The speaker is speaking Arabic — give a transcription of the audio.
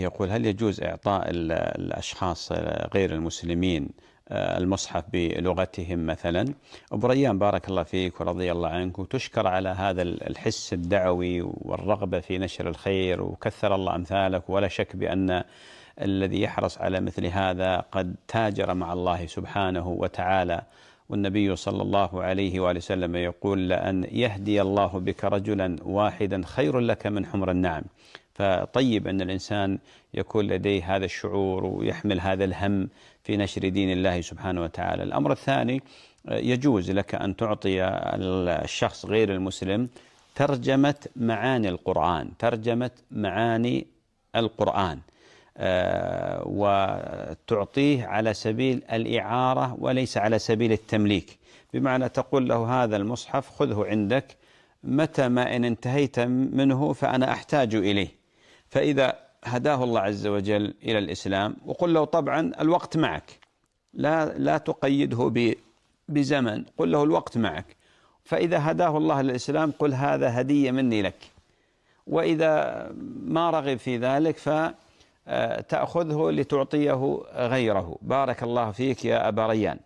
يقول هل يجوز إعطاء الأشخاص غير المسلمين آه، المصحف بلغتهم مثلا أبو ريان بارك الله فيك ورضي الله عنك وتشكر على هذا الحس الدعوي والرغبة في نشر الخير وكثر الله أمثالك ولا شك بأن الذي يحرص على مثل هذا قد تاجر مع الله سبحانه وتعالى والنبي صلى الله عليه وآله وسلم يقول لأن يهدي الله بك رجلا واحدا خير لك من حمر النعم فطيب أن الإنسان يكون لديه هذا الشعور ويحمل هذا الهم في نشر دين الله سبحانه وتعالى الأمر الثاني يجوز لك أن تعطي الشخص غير المسلم ترجمة معاني القرآن ترجمة معاني القرآن آه، وتعطيه على سبيل الإعارة وليس على سبيل التمليك بمعنى تقول له هذا المصحف خذه عندك متى ما إن انتهيت منه فأنا أحتاج إليه فإذا هداه الله عز وجل إلى الإسلام وقل له طبعا الوقت معك لا لا تقيده بزمن قل له الوقت معك فإذا هداه الله للإسلام قل هذا هدية مني لك وإذا ما رغب في ذلك ف آه، تأخذه لتعطيه غيره بارك الله فيك يا أبا ريان